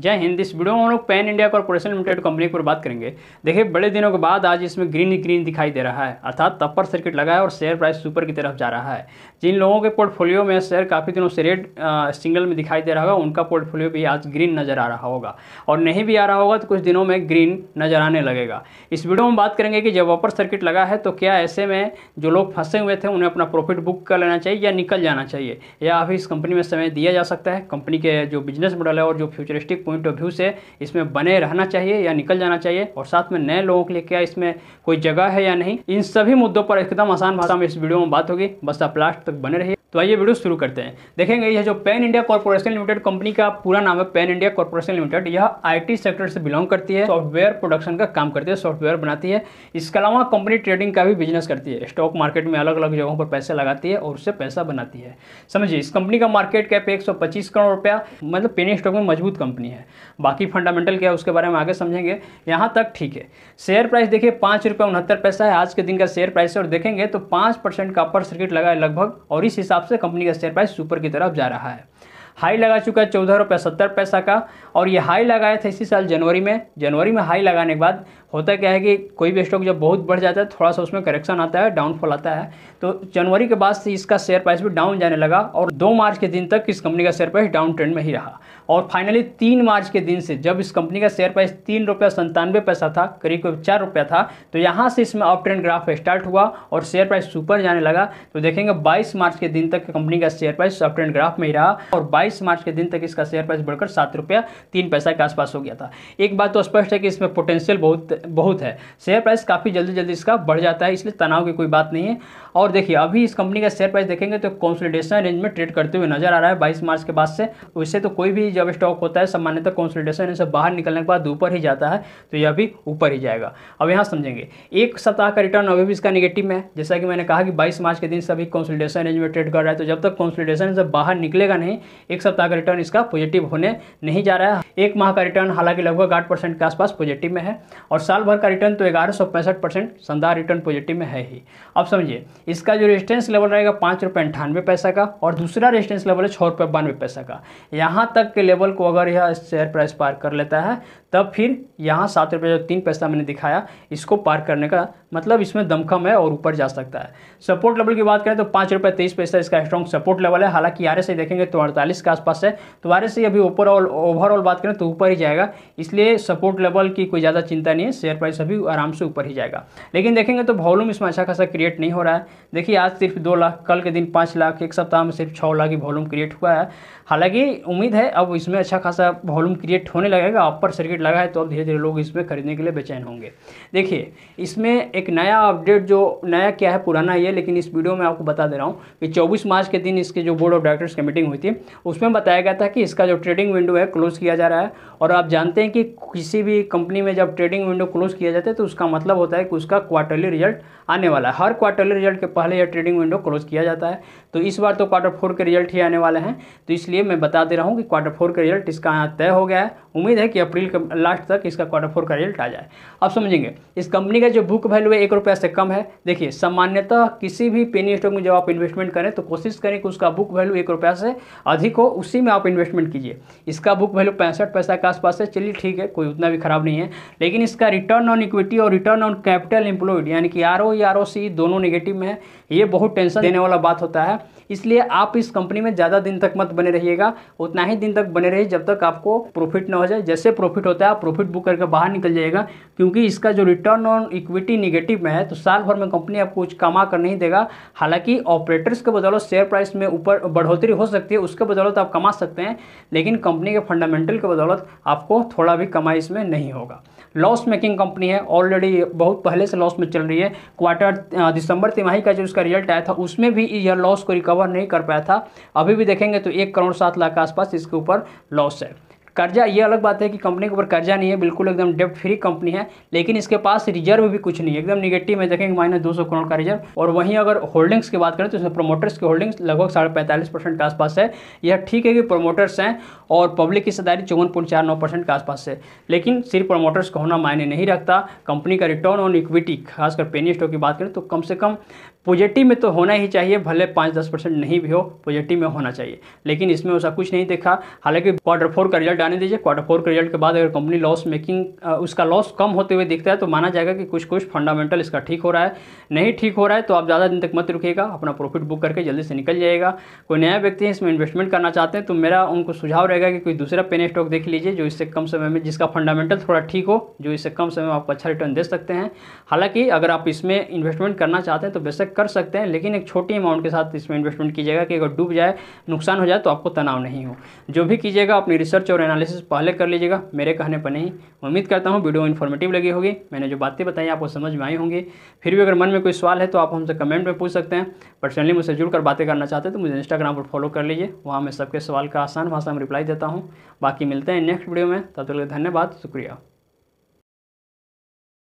जय हिंद इस वीडियो में हम लोग Pan India Corporation Limited company पर बात करेंगे देखिए बड़े दिनों के बाद आज इसमें ग्रीन ही ग्रीन दिखाई दे रहा है अर्थात अपर सर्किट लगा है और शेयर प्राइस सुपर की तरफ जा रहा है जिन लोगों के पोर्टफोलियो में शेयर काफ़ी दिनों से रेड सिंगल में दिखाई दे रहा होगा उनका पोर्टफोलियो भी आज ग्रीन नजर आ रहा होगा और नहीं भी आ रहा होगा तो कुछ दिनों में ग्रीन नजर आने लगेगा इस वीडियो में बात करेंगे कि जब अपर सर्किट लगा है तो क्या ऐसे में जो लोग फंसे हुए थे उन्हें अपना प्रॉफिट बुक कर लेना चाहिए या निकल जाना चाहिए या अभी इस कंपनी में समय दिया जा सकता है कंपनी के जो बिजनेस मॉडल है और जो फ्यूचरिस्टिक पॉइंट ऑफ व्यू से इसमें बने रहना चाहिए या निकल जाना चाहिए और साथ में नए लोगों के लिए क्या इसमें कोई जगह है या नहीं इन सभी मुद्दों पर एकदम आसान भाषा में इस वीडियो में बात होगी बस आप लास्ट तक बने रहिए तो आइए वीडियो शुरू करते हैं देखेंगे यह जो Pan India Corporation Limited company का पूरा नाम है पैन इंडिया कॉर्पोरेशन लिमिटेड यह आईटी सेक्टर से बिलोंग करती है सॉफ्टवेयर प्रोडक्शन का काम करती है सॉफ्टवेयर बनाती है इसके अलावा कंपनी ट्रेडिंग का भी बिजनेस करती है स्टॉक मार्केट में अलग अलग जगहों पर पैसे लगाती है और उससे पैसा बनाती है समझिए इस कंपनी का मार्केट कैप एक करोड़ रुपया मतलब पेनी स्टॉक में मजबूत कंपनी है बाकी फंडामेंटल क्या है उसके बारे में आगे समझेंगे यहाँ तक ठीक है शेयर प्राइस देखिए पाँच रुपये उनहत्तर पैसा है आज के दिन का शेयर प्राइस है और देखेंगे तो पाँच परसेंट का अपर सर्किट लगा है लगभग और इस हिसाब हिसाब से कंपनी का शेयर प्राइस सुपर की तरफ जा रहा है हाई लगा चुका है चौदह रुपये सत्तर पैसा का और ये हाई लगाया था इसी साल जनवरी में जनवरी में हाई लगाने के बाद होता क्या है कि कोई भी स्टॉक जब बहुत बढ़ जाता है थोड़ा सा उसमें करेक्शन आता है डाउनफॉल आता है तो जनवरी के बाद से इसका शेयर प्राइस भी डाउन जाने लगा और दो मार्च के दिन तक इस कंपनी का शेयर प्राइस डाउन ट्रेंड में ही रहा और फाइनली तीन मार्च के दिन से जब इस कंपनी का शेयर प्राइस तीन रुपया संतानवे पैसा था करीब करीब चार रुपया था तो यहाँ से इसमें अप ट्रेंड ग्राफ स्टार्ट हुआ और शेयर प्राइस ऊपर जाने लगा तो देखेंगे बाईस मार्च के दिन तक कंपनी का share price up trend graph में ही रहा और बाईस बाईस मार्च के दिन तक इसका शेयर प्राइस बढ़कर सात रुपया तीन पैसा के आसपास हो गया था एक बात तो स्पष्ट है कि इसमें पोटेंशियल बहुत बहुत है शेयर प्राइस काफ़ी जल्दी जल्दी इसका बढ़ जाता है इसलिए तनाव की कोई बात नहीं है और देखिए अभी इस कंपनी का शेयर प्राइस देखेंगे तो कॉन्सोलिडेशन रेंज में ट्रेड करते हुए नजर आ रहा है बाईस मार्च के बाद से वैसे तो कोई भी जब स्टॉक होता है सामान्यतः कॉन्सोलिडेशन रेंज से बाहर निकलने के बाद ऊपर ही जाता है तो यह भी ऊपर ही जाएगा अब यहाँ समझेंगे एक सप्ताह का रिटर्न अभी भी इसका निगेटिव है जैसा कि मैंने कहा कि बाईस मार्च के दिन सभी कॉन्सोलिडेशन रेंज में ट्रेड कर रहा है तो जब तक कॉन्सोलिडेशन से बाहर निकलेगा नहीं एक सप्ताह का रिटर्न इसका पॉजिटिव होने नहीं जा रहा है एक माह का रिटर्न हालांकि लगभग आठ परसेंट के आसपास पॉजिटिव में है और साल भर का रिटर्न तो ग्यारह सौ पैंसठ परसेंट शानदार रिटर्न पॉजिटिव में है ही अब समझिए इसका जो रेजिस्टेंस लेवल रहेगा पाँच रुपये अंठानवे पैसा का और दूसरा रेजिस्टेंस लेवल है छः रुपये बानवे पैसा का यहाँ तक के लेवल को अगर यह शेयर प्राइस पार कर लेता है तब फिर यहाँ सात रुपये जो तीन पैसा मैंने दिखाया इसको पार करने का मतलब इसमें दमखम है और ऊपर जा सकता है सपोर्ट लेवल की बात करें तो पाँच रुपये तेईस पैसा इसका स्ट्रॉन्ग सपोर्ट लेवल है हालांकि आर एस देखेंगे तो अड़तालीस के आसपास है तो आर एस अभी ओवरऑल ओवरऑल बात करें तो ऊपर ही जाएगा इसलिए सपोर्ट लेवल की कोई ज़्यादा चिंता नहीं है शेयर प्राइस अभी आराम से ऊपर ही जाएगा लेकिन देखेंगे तो वॉल्यूम इसमें अच्छा खासा क्रिएट नहीं हो रहा है देखिए आज सिर्फ दो लाख कल के दिन पाँच लाख एक सप्ताह में सिर्फ छः लाख ही वॉल्यूम क्रिएट हुआ है हालांकि उम्मीद है अब इसमें अच्छा खासा वॉल्यूम क्रिएट होने लगेगा अपर सर्किट लगा है तो अब धीरे धीरे लोग इसमें खरीदने के लिए बेचैन होंगे देखिए इसमें एक नया अपडेट जो नया क्या है पुराना ये लेकिन इस वीडियो में आपको बता दे रहा हूँ कि चौबीस मार्च के दिन इसके जो बोर्ड ऑफ डायरेक्टर्स की मीटिंग हुई थी उसमें बताया गया था कि इसका जो ट्रेडिंग विंडो है क्लोज़ किया जा रहा है और आप जानते हैं कि किसी भी कंपनी में जब ट्रेडिंग विंडो क्लोज़ किया जाता है तो उसका मतलब होता है कि उसका क्वार्टरली रिजल्ट आने वाला है हर क्वार्टरली रिजल्ट के पहले यह ट्रेडिंग विंडो क्लोज़ किया जाता है तो इस बार तो क्वार्टर फोर के रिजल्ट ही आने वाले हैं तो इसलिए मैं बता दे रहा हूँ कि क्वार्टर फोर का रिजल्ट इसका तय हो गया है उम्मीद है कि अप्रैल के लास्ट तक इसका क्वार्टर फोर का रिजल्ट आ जाए अब समझेंगे इस कंपनी का जो बुक वैल्यू है एक रुपया से कम है देखिए सामान्यतः किसी भी पेनी स्टॉक में जब आप इन्वेस्टमेंट करें तो कोशिश करें कि उसका बुक वैल्यू एक रुपये से अधिक हो उसी में आप इन्वेस्टमेंट कीजिए इसका बुक वैल्यू पैंसठ पैसा के आसपास है चलिए ठीक है कोई उतना भी खराब नहीं है लेकिन इसका रिटर्न ऑन इक्विटी और रिटर्न ऑन कैपिटल इंप्लॉयड यानी कि आर ओ आर ओ सी दोनों नेगेटिव में है ये बहुत टेंशन देने वाला बात होता है इसलिए आप इस कंपनी में ज़्यादा दिन तक मत बने रहिएगा उतना ही दिन तक बने रहिए जब तक आपको प्रॉफिट ना हो जाए जैसे प्रॉफिट होता है आप प्रॉफिट बुक करके बाहर निकल जाएगा क्योंकि इसका जो रिटर्न ऑन इक्विटी निगेटिव में है तो साल भर में कंपनी आपको कुछ कमा कर नहीं देगा हालांकि ऑपरेटर्स के बदौलत शेयर प्राइस में ऊपर बढ़ोतरी हो सकती है उसके बदौलत बदौलत आप कमा सकते हैं लेकिन कंपनी के फंडामेंटल के बदौलत आपको थोड़ा भी कमाई इसमें नहीं होगा लॉस मेकिंग कंपनी है ऑलरेडी बहुत पहले से लॉस में चल रही है क्वार्टर दिसंबर तिमाही का जो उसका रिजल्ट आया था उसमें भी यह लॉस को रिकवर नहीं कर पाया था अभी भी देखेंगे तो एक करोड़ सात लाख के आसपास इसके ऊपर लॉस है कर्जा ये अलग बात है कि कंपनी के ऊपर कर्जा नहीं है बिल्कुल एकदम डेप्ट फ्री कंपनी है लेकिन इसके पास रिजर्व भी कुछ नहीं है एकदम निगेटिव में देखेंगे माइनस दो करोड़ का रिजर्व और वहीं अगर होल्डिंग्स की बात करें तो इसमें प्रोमोटर्स की होल्डिंग्स लगभग साढ़े पैंतालीस परसेंट के आसपास है यह ठीक है कि प्रोमोटर्स हैं और पब्लिक की हिस्सेदारी चौवन पॉइंट चार नौ परसेंट के आसपास है लेकिन सिर्फ प्रोमोटर्स का होना मायने नहीं रखता कंपनी का रिटर्न ऑन इक्विटी खासकर पेनी स्टॉक की बात करें तो कम से कम पॉजिटिव में तो होना ही चाहिए भले पाँच दस परसेंट नहीं भी हो पॉजिटिव में होना चाहिए लेकिन इसमें ऐसा कुछ नहीं देखा हालांकि क्वार्टर फोर का रिजल्ट आने दीजिए क्वार्टर फोर के रिजल्ट के बाद अगर कंपनी लॉस मेकिंग उसका लॉस कम होते हुए दिखता है तो माना जाएगा कि कुछ कुछ फंडामेंटल इसका ठीक हो रहा है नहीं ठीक हो रहा है तो आप ज़्यादा दिन तक मत रुकेगा अपना प्रॉफिट बुक करके जल्दी से निकल जाएगा कोई नया व्यक्ति है इसमें इन्वेस्टमेंट करना चाहते हैं तो मेरा उनको सुझाव रहेगा कि कोई दूसरा पेन स्टॉक देख लीजिए जो इससे कम समय में जिसका फंडामेंटल थोड़ा ठीक हो जो इससे कम समय में आपको अच्छा रिटर्न दे सकते हैं हालांकि अगर आप इसमें इन्वेस्टमेंट करना चाहते हैं तो बेशक कर सकते हैं लेकिन एक छोटी अमाउंट के साथ इसमें इन्वेस्टमेंट कीजिएगा कि अगर डूब जाए नुकसान हो जाए तो आपको तनाव नहीं हो जो भी कीजिएगा अपनी रिसर्च और एनालिसिस पहले कर लीजिएगा मेरे कहने पर नहीं उम्मीद करता हूँ वीडियो इन्फॉर्मेटिव लगी होगी मैंने जो बातें बताई आपको समझ में आई होंगी फिर भी अगर मन में कोई सवाल है तो आप हमसे कमेंट में पूछ सकते हैं पर्सनली मुझसे जुड़कर बातें करना चाहते हैं तो मुझे इंस्टाग्राम पर फॉलो कर लीजिए वहाँ मैं सबके सवाल का आसान भाषा में रिप्लाई देता हूँ बाकी मिलते हैं नेक्स्ट वीडियो में तब तक धन्यवाद शुक्रिया